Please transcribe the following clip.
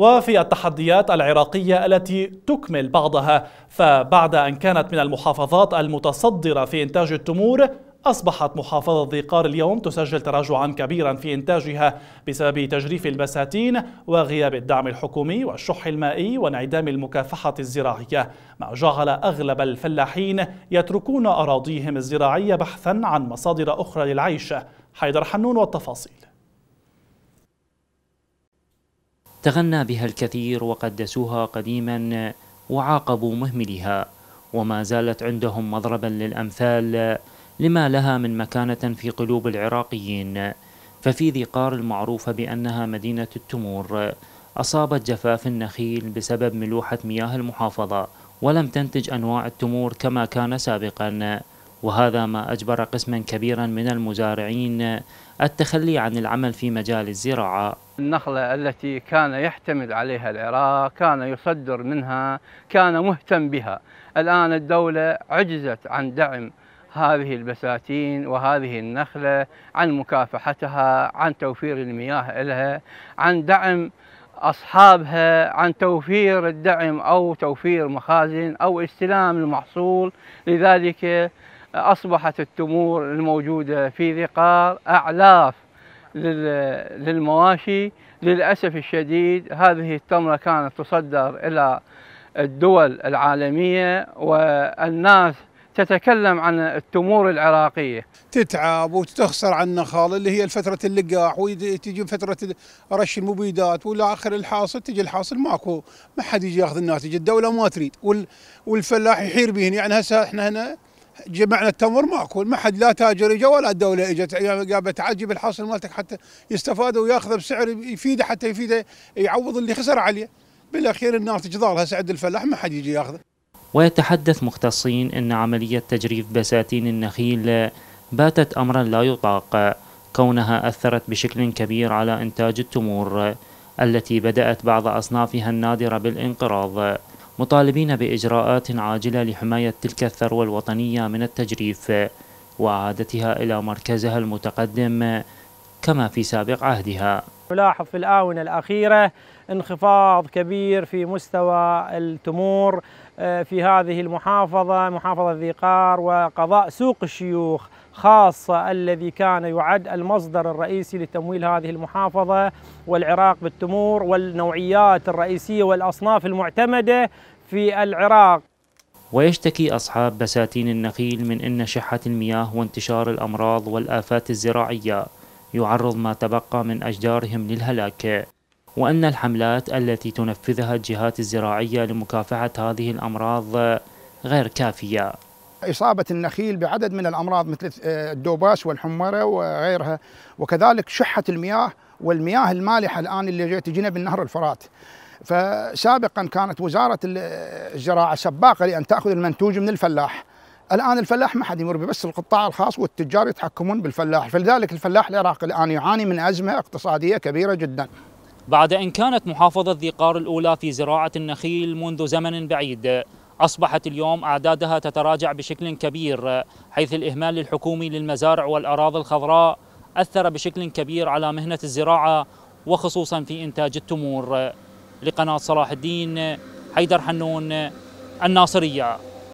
وفي التحديات العراقية التي تكمل بعضها فبعد أن كانت من المحافظات المتصدرة في إنتاج التمور أصبحت محافظة ذي قار اليوم تسجل تراجعا كبيرا في إنتاجها بسبب تجريف البساتين وغياب الدعم الحكومي والشح المائي وانعدام المكافحة الزراعية ما جعل أغلب الفلاحين يتركون أراضيهم الزراعية بحثا عن مصادر أخرى للعيش حيدر حنون والتفاصيل تغنى بها الكثير وقدسوها قديما وعاقبوا مهملها وما زالت عندهم مضربا للأمثال لما لها من مكانة في قلوب العراقيين ففي ذي قار المعروفة بأنها مدينة التمور أصابت جفاف النخيل بسبب ملوحة مياه المحافظة ولم تنتج أنواع التمور كما كان سابقا وهذا ما أجبر قسما كبيرا من المزارعين التخلي عن العمل في مجال الزراعة النخلة التي كان يعتمد عليها العراق كان يصدر منها كان مهتم بها الآن الدولة عجزت عن دعم هذه البساتين وهذه النخلة عن مكافحتها عن توفير المياه لها عن دعم أصحابها عن توفير الدعم أو توفير مخازن أو استلام المحصول لذلك أصبحت التمور الموجودة في ذقار أعلاف للمواشي للأسف الشديد هذه التمرة كانت تصدر إلى الدول العالمية والناس تتكلم عن التمور العراقية تتعب وتخسر عن النخال اللي هي فترة اللقاح وتجي فترة رش المبيدات والآخر الحاصل تجي الحاصل ماكو ما حد يجي ياخذ الناتج الدولة ما تريد والفلاح يحير بهن يعني هسه احنا هنا جمعنا التمر ماكو ما حد لا تاجر اجى ولا الدوله اجت يعني قامت تعجب الحاصل مالتك حتى يستفاد وياخذ بسعر يفيده حتى يفيده يعوض اللي خسر عليه بالاخير الناس تجضالها سعد الفلاح ما حد يجي ياخذه ويتحدث مختصين ان عمليه تجريف بساتين النخيل باتت امرا لا يطاق كونها اثرت بشكل كبير على انتاج التمور التي بدات بعض اصنافها النادره بالانقراض مطالبين بإجراءات عاجلة لحماية تلك الثروة الوطنية من التجريف وعادتها إلى مركزها المتقدم كما في سابق عهدها نلاحظ في الآونة الأخيرة انخفاض كبير في مستوى التمور آه، في هذه المحافظة محافظة ذي قار وقضاء سوق الشيوخ خاصة الذي كان يعد المصدر الرئيسي لتمويل هذه المحافظة والعراق بالتمور والنوعيات الرئيسية والأصناف المعتمدة في العراق ويشتكي أصحاب بساتين النخيل من أن شحة المياه وانتشار الأمراض والآفات الزراعية يعرض ما تبقى من أشجارهم للهلاك وأن الحملات التي تنفذها الجهات الزراعية لمكافحة هذه الأمراض غير كافية إصابة النخيل بعدد من الأمراض مثل آه، الدوباس والحمرة وغيرها وكذلك شحة المياه والمياه المالحة الآن اللي تجينا بالنهر الفرات فسابقا كانت وزارة الزراعة سباقة لأن تأخذ المنتوج من الفلاح الآن الفلاح ما حد يمر به بس القطاع الخاص والتجار يتحكمون بالفلاح فلذلك الفلاح العراقي الآن يعاني من أزمة اقتصادية كبيرة جدا بعد أن كانت محافظة ذي قار الأولى في زراعة النخيل منذ زمن بعيد أصبحت اليوم أعدادها تتراجع بشكل كبير حيث الإهمال الحكومي للمزارع والأراضي الخضراء أثر بشكل كبير على مهنة الزراعة وخصوصا في إنتاج التمور لقناة صلاح الدين حيدر حنون الناصرية